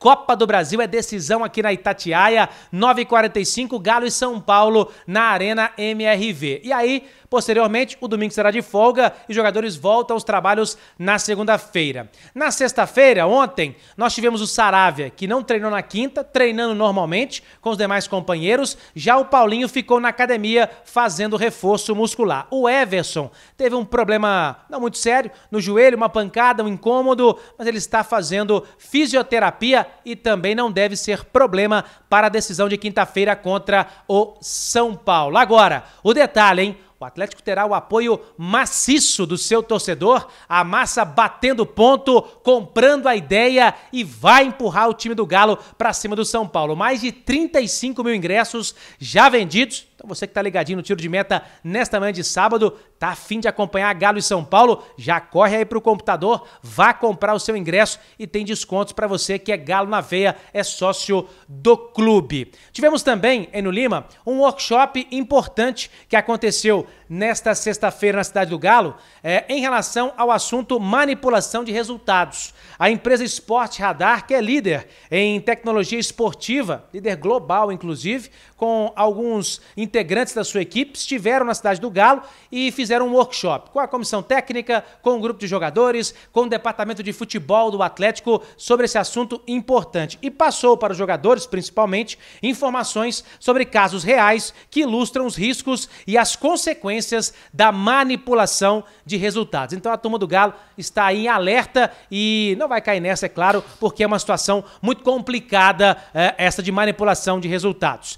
Copa do Brasil é decisão aqui na Itatiaia, 9h45, Galo e São Paulo na Arena MRV. E aí, posteriormente, o domingo será de folga e jogadores voltam aos trabalhos na segunda-feira. Na sexta-feira, ontem, nós tivemos o Saravia, que não treinou na quinta, treinando normalmente com os demais companheiros. Já o Paulinho ficou na academia fazendo reforço muscular. O Everson teve um problema não muito sério no joelho, uma pancada, um incômodo, mas ele está fazendo fisioterapia e também não deve ser problema para a decisão de quinta-feira contra o São Paulo. Agora, o detalhe, hein? O Atlético terá o apoio maciço do seu torcedor, a massa batendo ponto, comprando a ideia e vai empurrar o time do Galo para cima do São Paulo. Mais de 35 mil ingressos já vendidos então você que está ligadinho no tiro de meta nesta manhã de sábado, tá afim de acompanhar Galo e São Paulo, já corre aí para o computador, vá comprar o seu ingresso e tem descontos para você que é Galo na veia, é sócio do clube. Tivemos também em no Lima um workshop importante que aconteceu nesta sexta-feira na cidade do Galo, é, em relação ao assunto manipulação de resultados. A empresa Sport Radar, que é líder em tecnologia esportiva, líder global inclusive, com alguns integrantes da sua equipe estiveram na cidade do Galo e fizeram um workshop com a comissão técnica, com o grupo de jogadores, com o departamento de futebol do Atlético sobre esse assunto importante. E passou para os jogadores, principalmente, informações sobre casos reais que ilustram os riscos e as consequências da manipulação de resultados. Então a turma do Galo está em alerta e não vai cair nessa, é claro, porque é uma situação muito complicada eh, essa de manipulação de resultados.